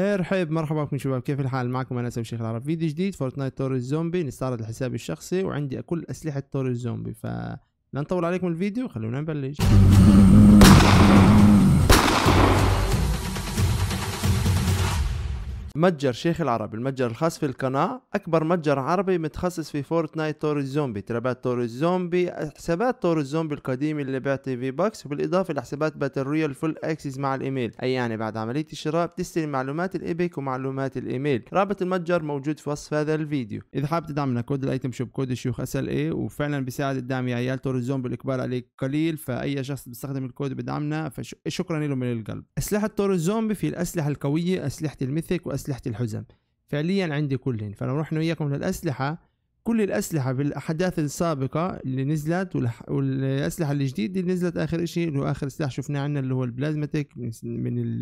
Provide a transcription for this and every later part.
ارحب إيه، مرحبا بكم شباب كيف الحال معكم انا اسم شيخ العرب فيديو جديد فورتنايت تور الزومبي نستعرض الحساب الشخصي وعندي كل اسلحه تور الزومبي لا نطول عليكم الفيديو خلونا نبلش متجر شيخ العرب المتجر الخاص في القناة أكبر متجر عربي متخصص في فورتنايت تور الزومبي ترابات تور الزومبي حسابات تور الزومبي القديمة اللي بعتي في بوكس بالإضافة لحسابات باتل رويال فول أكسس مع الإيميل أي يعني بعد عملية الشراء بتستلم معلومات الإيبك ومعلومات الإيميل رابط المتجر موجود في وصف هذا الفيديو إذا حاب تدعمنا كود الأيتم شوب كود الشيوخ اس ال اي وفعلا بيساعد الدعم يا عيال تور الزومبي الإقبال عليه قليل فأي شخص بيستخدم الكود بدعمنا فشكرا له من القلب أسلحة تور الزومبي في الأسلحة القوية أسلحة الميثيك وأسلحة أسلحة الحزم فعليا عندي كلهن فلو رحنا وياكم للأسلحة كل الأسلحة بالأحداث السابقة اللي نزلت والأسلحة الجديدة اللي نزلت آخر إشي اللي هو آخر سلاح شفناه عنا اللي هو البلازماتيك من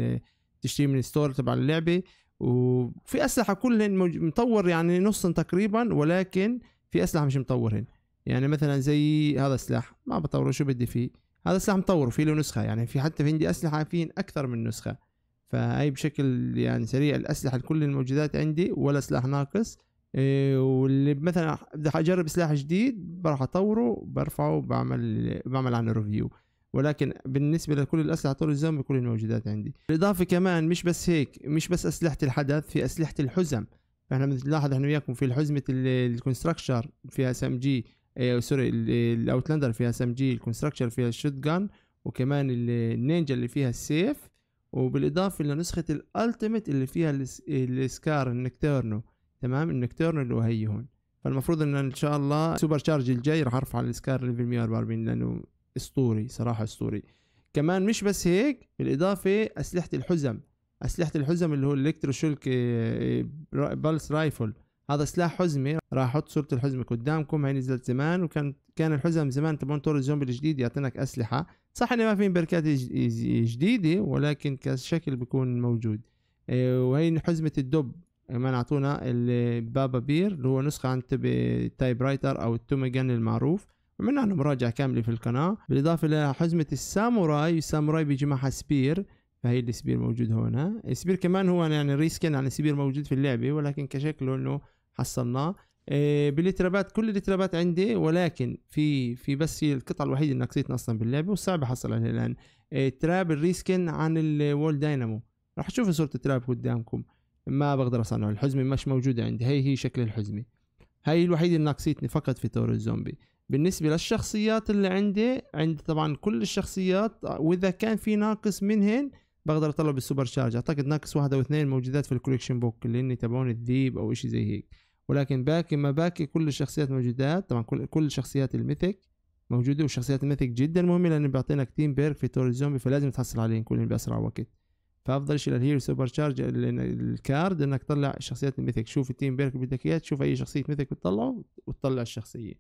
تشتري من الستور تبع اللعبة وفي أسلحة كلهن مطور يعني نص تقريبا ولكن في أسلحة مش مطورهن يعني مثلا زي هذا السلاح ما بطوره شو بدي فيه هذا السلاح مطور في له نسخة يعني في حتى في عندي أسلحة فيهن أكثر من نسخة فهي بشكل يعني سريع الاسلحه لكل الموجودات عندي ولا سلاح ناقص إيه، واللي مثلا بدي اجرب سلاح جديد بروح اطوره برفعه بعمل بعمل عنه ريفيو ولكن بالنسبه لكل الاسلحه طول الزمن بكل الموجودات عندي بالاضافه كمان مش بس هيك مش بس اسلحه الحدث في اسلحه الحزم احنا بنلاحظ احنا وياكم في الحزمه الكونستراكشر فيها اس ام جي سوري الاوتلاندر فيها اس ام جي الكونستراكشر فيها الشوت جان وكمان النينجا اللي فيها السيف وبالاضافه لنسخه الالتيميت اللي فيها السكار النكتيرنو تمام النكتيرنو اللي هي هون فالمفروض ان ان شاء الله سوبر شارج الجاي راح ارفع السكار ليفل 144 لانه اسطوري صراحه اسطوري كمان مش بس هيك بالاضافه اسلحه الحزم اسلحه الحزم اللي هو الكترو شلك آه، آه، بالس رايفل هذا سلاح حزمه راح احط صوره الحزمه قدامكم هي نزلت زمان وكان كان الحزم زمان تبعون طور الزومبي الجديد يعطيناك اسلحه صح انه ما في بركات جديده ولكن كشكل بيكون موجود آه، وهي حزمه الدب كمان اعطونا البابا بير اللي هو نسخه عن تايب رايتر او التوميجان المعروف عملنا عنه مراجعه كامله في القناه بالاضافه لحزمه الساموراي الساموراي بيجي معها سبير فهي السبير موجود هون آه، السبير كمان هو يعني ريسكن عن السبير موجود في اللعبه ولكن كشكله انه حصلناه بالترابات كل الترابات عندي ولكن في في بس هي القطعه الوحيده اللي نقصتنا اصلا باللعبه وصعب احصل عليها الان آه، تراب الريسكن عن الوول داينامو راح تشوفوا صوره التراب قدامكم ما بقدر اصنعه الحزمه مش موجوده عندي هي هي شكل الحزمه هي الوحيده اللي ناقصتني فقط في طور الزومبي بالنسبه للشخصيات اللي عندي عندي طبعا كل الشخصيات واذا كان في ناقص منهن بقدر اطلع بالسوبر شارج اعتقد ناقص واحده واثنين موجودات في الكوليكشن بوك اللي هن تبعون الذيب او اشي زي هيك ولكن باقي ما باقي كل الشخصيات موجودات طبعا كل كل شخصيات الميثيك موجوده وشخصيات الميثيك جدا مهمه لانه بيعطينا تيم بيرك في تور الزومبي فلازم تحصل عليهم كلهم باسرع وقت فافضل شيء للهيرو سوبر شارج الكارد انك تطلع شخصيات الميثك شوف التيم بيرك بدك اياه تشوف اي شخصيه ميثك بتطلعه وتطلع الشخصيه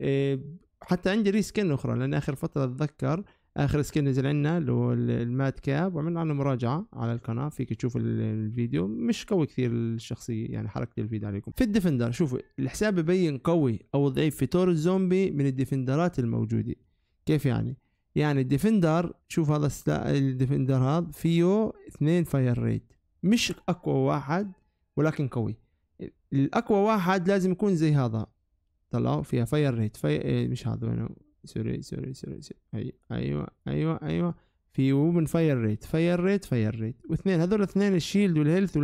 إيه، حتى عندي ريسكن اخرى لان اخر فتره اتذكر اخر سكين نزل عندنا اللي هو المات كاب وعملنا عنه مراجعه على القناه فيك تشوف الفيديو مش قوي كثير الشخصيه يعني حركه الفيديو عليكم في الديفندر شوفوا الحساب ببين قوي او ضعيف في تور الزومبي من الديفندرات الموجوده كيف يعني يعني الديفندر شوف هذا الديفندر هذا فيه اثنين فاير ريت مش اقوى واحد ولكن قوي الاقوى واحد لازم يكون زي هذا طلعوا فيها فاير ريت في... مش هذا سوري سوري سوري, سوري. ايوه ايوه ايوه, أيوة. في وومن فاير ريت فاير ريت فاير ريت واثنين هذول الاثنين الشيلد والهيلث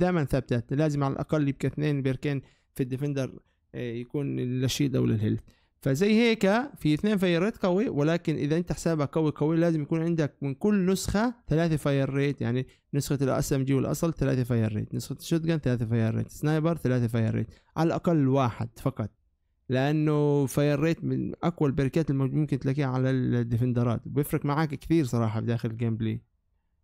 دائما ثابتات لازم على الاقل يبقى اثنين بيركين في الديفندر آه، يكون للشيلد او للهيلث فزي هيك في اثنين فاير ريت قوي ولكن اذا انت حسابك قوي قوي لازم يكون عندك من كل نسخه ثلاثه فاير ريت يعني نسخه الاس ام جي والاصل ثلاثه فاير ريت نسخه الشوت جان ثلاثه فاير ريت سنايبر ثلاثه فاير ريت على الاقل واحد فقط لانه فاير ريت من اقوى البركات اللي ممكن تلاقيها على الديفندرات بيفرق معاك كثير صراحه بداخل الجيم بلاي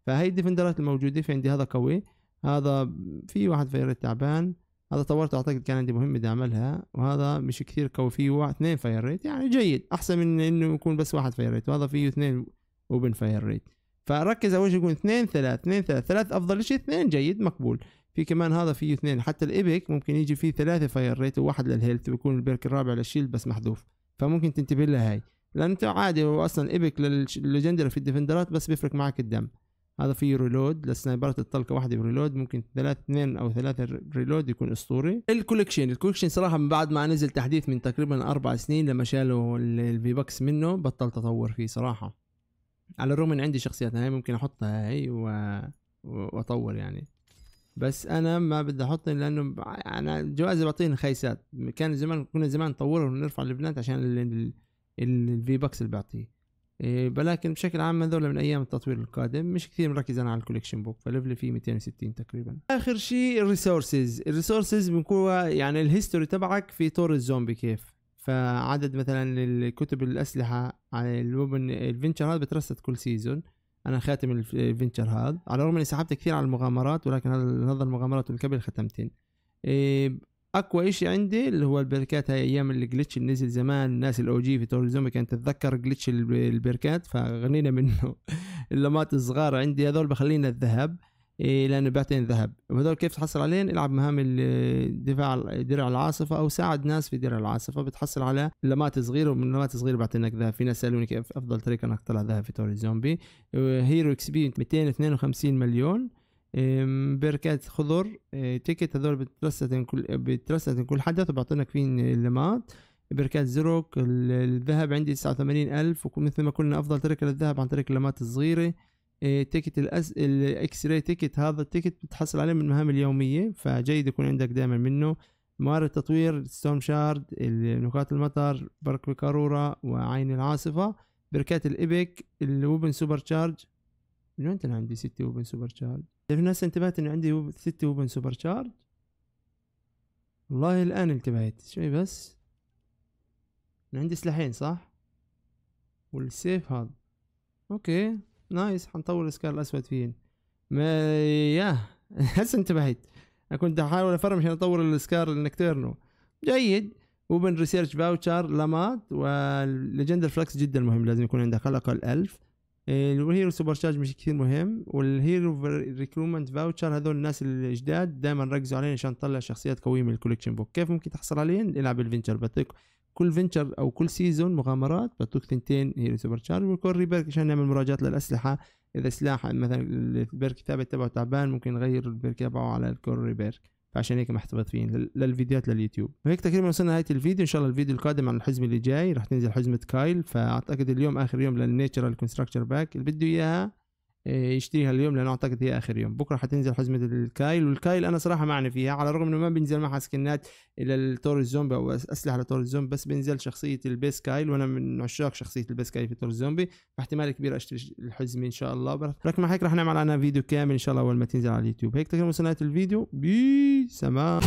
فهي الديفندرات الموجوده في عندي هذا قوي هذا في واحد فاير ريت تعبان هذا طورت اعتقد كان عندي مهمه بدي اعملها وهذا مش كثير قوي فيه واحد اثنين فاير ريت يعني جيد احسن من انه يكون بس واحد فاير ريت وهذا فيه اثنين اوبن فاير ريت فركز اول شيء يكون اثنين ثلاث اثنين ثلاث ثلاث افضل شيء اثنين جيد مقبول في كمان هذا فيه اثنين حتى الايبك ممكن يجي فيه ثلاثه فاير ريت وواحد للهيلث ويكون البيرك الرابع للشيلد بس محذوف فممكن تنتبه لها هاي لان انت عادي هو اصلا ايبك للليجندري في الديفندرات بس بيفرق معك الدم هذا فيه ريلود للسنايبرات الطلقه واحده بريلود ممكن ثلاث اثنين او ثلاثه ريلود يكون اسطوري الكوليكشن الكوليكشن صراحه من بعد ما نزل تحديث من تقريبا اربع سنين لما شالوا الفي بوكس منه بطلت اطور فيه صراحه على الرغم ان عندي شخصيات هاي ممكن احطها هاي و... واطور يعني بس انا ما بدي احط لانه انا الجوائز بعطيهم خيسات كان زمان كنا زمان نطوره ونرفع البنات عشان الفي بوكس اللي بعطيه إيه، ولكن بشكل عام هذول من ايام التطوير القادم مش كثير مركز انا على الكوليكشن بوك فليفلي فيه 260 تقريبا اخر شيء الريسورسز الريسورسز بنكون يعني الهيستوري تبعك في طور الزومبي كيف فعدد مثلا الكتب الاسلحه على الوبن الفينشر هذا بترست كل سيزون انا خاتم الفينشر هذا على الرغم اني سحبت كثير على المغامرات ولكن هذا المغامرات والكبل ختمتين إيه، اقوى شيء عندي اللي هو البركات هاي ايام الجلتش اللي نزل زمان الناس الاو جي في زومبي كانت تتذكر جلتش البركات فغنينا منه اللمات الصغار عندي هذول بخلينا الذهب إيه، لانه بيعطيني ذهب وهذول كيف تحصل عليهم العب مهام الدفاع درع العاصفه او ساعد ناس في درع العاصفه بتحصل على لمات صغيره ومن لمات صغيره بيعطينك ذهب في ناس سالوني كيف افضل طريقه انك تطلع ذهب في توري الزومبي آه، هيرو اكس بي 252 مليون بركات خضر آه، تيكت هذول بترستن كل بترستن كل حدث وبعطينك فين اللمات بركات زروك الذهب عندي 89 ألف ومثل ما قلنا أفضل طريقة للذهب عن طريق اللمات الصغيرة تيكت إيه، الأس... الاكس راي تيكت هذا التيكت بتحصل عليه من المهام اليوميه فجيد يكون عندك دائما منه موارد تطوير ستوم شارد نقاط المطر برق القاروره وعين العاصفه بركات الايبك الوبن سوبر تشارج من وين انا عندي ستة وبن سوبر تشارج؟ تعرف الناس انتبهت انه عندي ستة وبن سوبر تشارج؟ والله الان انتبهت شوي بس انا عندي سلاحين صح؟ والسيف هذا اوكي نايس حنطور السكار الاسود فين ما ياه هسه انتبهت انا كنت احاول افرم عشان اطور السكار النكتيرنو جيد وبن ريسيرش فاوتشر لمات والليجندر فلكس جدا مهم لازم يكون عندك على الاقل 1000 والهيرو سوبر شارج مش كثير مهم والهيرو ريكرومنت فاوتشر هذول الناس الجداد دائما ركزوا عليهم عشان تطلع شخصيات قويه من الكوليكشن بوك كيف ممكن تحصل عليهم العب الفينشر بعطيك كل فينشر او كل سيزون مغامرات بعطوك ثنتين هي سوبر تشارج وكل ريبيرك عشان نعمل مراجعات للاسلحه اذا سلاح مثلا البيرك ثابت تبعه تعبان ممكن نغير البيرك تبعه على الكور ريبيرك فعشان هيك محتفظ فيه للفيديوهات لليوتيوب وهيك تقريبا وصلنا نهايه الفيديو ان شاء الله الفيديو القادم عن الحزمه اللي جاي رح تنزل حزمه كايل فاعتقد اليوم اخر يوم للنيتشرال كونستراكشر باك اللي بده اياها إيه، يشتريها اليوم لانه اعتقد هي اخر يوم بكره حتنزل حزمه الكايل والكايل انا صراحه معني فيها على الرغم انه ما بينزل معها سكنات الى التور الزومبي او اسلحه لتور الزومبي بس بينزل شخصيه البيس كايل وانا من عشاق شخصيه البيس كايل في تور الزومبي فاحتمال كبير اشتري الحزمه ان شاء الله ركمة هيك رح نعمل عنها فيديو كامل ان شاء الله اول ما تنزل على اليوتيوب هيك تكون وصلنا الفيديو سما